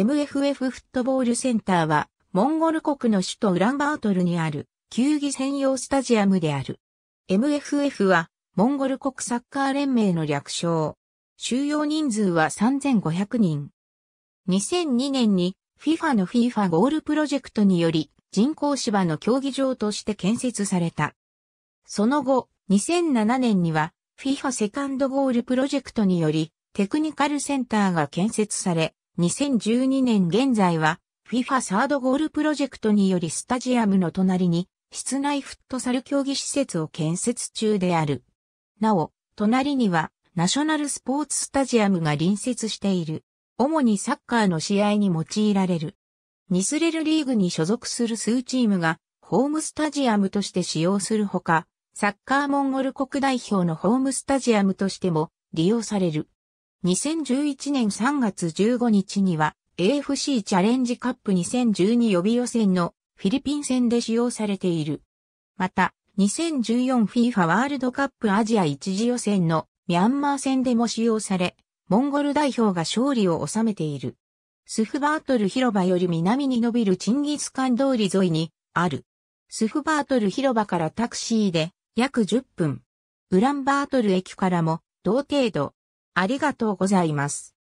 MFF フットボールセンターは、モンゴル国の首都ウランバートルにある、球技専用スタジアムである。MFF は、モンゴル国サッカー連盟の略称。収容人数は3500人。2002年に FIFA の FIFA ゴールプロジェクトにより人工芝の競技場として建設された。その後、2007年には FIFA セカンドゴールプロジェクトによりテクニカルセンターが建設され、2012年現在は FIFA サードゴールプロジェクトによりスタジアムの隣に室内フットサル競技施設を建設中である。なお、隣にはナショナルスポーツスタジアムが隣接している。主にサッカーの試合に用いられる。ニスレルリーグに所属する数チームがホームスタジアムとして使用するほか、サッカーモンゴル国代表のホームスタジアムとしても利用される。2011年3月15日には AFC チャレンジカップ2012予備予選のフィリピン戦で使用されている。また、2014FIFA ワールドカップアジア一次予選のミャンマー戦でも使用され、モンゴル代表が勝利を収めている。スフバートル広場より南に伸びるチンギスカン通り沿いにある。スフバートル広場からタクシーで約10分。ウランバートル駅からも同程度ありがとうございます。